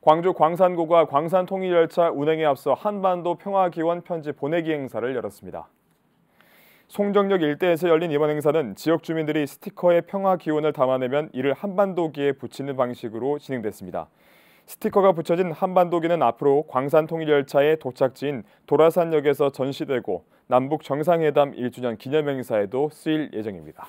광주 광산구가 광산통일열차 운행에 앞서 한반도 평화기원 편지 보내기 행사를 열었습니다. 송정역 일대에서 열린 이번 행사는 지역 주민들이 스티커에 평화 기원을 담아내면 이를 한반도기에 붙이는 방식으로 진행됐습니다. 스티커가 붙여진 한반도기는 앞으로 광산통일열차의 도착지인 도라산역에서 전시되고 남북 정상회담 1주년 기념 행사에도 쓰일 예정입니다.